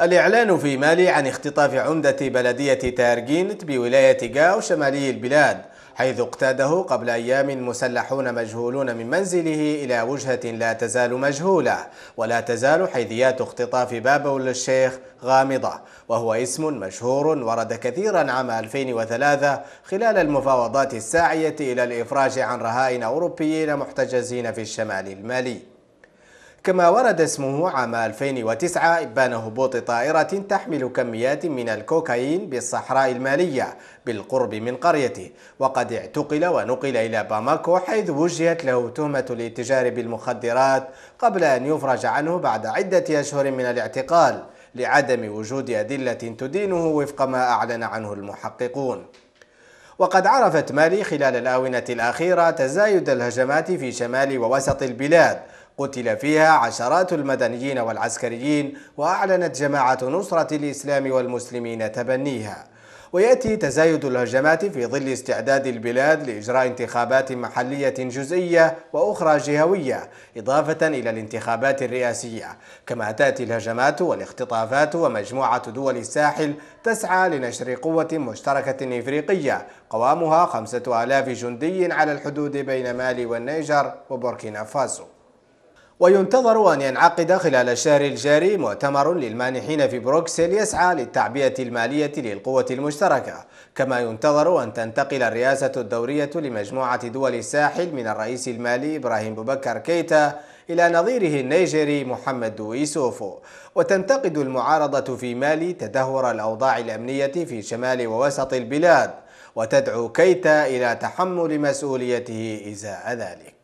الإعلان في مالي عن اختطاف عمدة بلدية تارجينت بولاية جاو شمالي البلاد حيث اقتاده قبل أيام مسلحون مجهولون من منزله إلى وجهة لا تزال مجهولة ولا تزال حيثيات اختطاف بابول الشيخ غامضة وهو اسم مشهور ورد كثيرا عام 2003 خلال المفاوضات الساعية إلى الإفراج عن رهائن أوروبيين محتجزين في الشمال المالي كما ورد اسمه عام 2009 إبان هبوط طائرة تحمل كميات من الكوكايين بالصحراء المالية بالقرب من قريته وقد اعتقل ونقل إلى باماكو حيث وجهت له تهمة الاتجار بالمخدرات قبل أن يفرج عنه بعد عدة أشهر من الاعتقال لعدم وجود أدلة تدينه وفق ما أعلن عنه المحققون وقد عرفت مالي خلال الآونة الأخيرة تزايد الهجمات في شمال ووسط البلاد قتل فيها عشرات المدنيين والعسكريين وأعلنت جماعة نصرة الإسلام والمسلمين تبنيها ويأتي تزايد الهجمات في ظل استعداد البلاد لإجراء انتخابات محلية جزئية وأخرى جهوية إضافة إلى الانتخابات الرئاسية كما تأتي الهجمات والاختطافات ومجموعة دول الساحل تسعى لنشر قوة مشتركة إفريقية قوامها خمسة آلاف جندي على الحدود بين مالي والنيجر وبوركينا فاسو وينتظر أن ينعقد خلال الشهر الجاري مؤتمر للمانحين في بروكسل يسعى للتعبئة المالية للقوة المشتركة كما ينتظر أن تنتقل الرئاسة الدورية لمجموعة دول الساحل من الرئيس المالي إبراهيم بوبكر كيتا إلى نظيره النيجري محمد دويسوفو وتنتقد المعارضة في مالي تدهور الأوضاع الأمنية في شمال ووسط البلاد وتدعو كيتا إلى تحمل مسؤوليته إزاء ذلك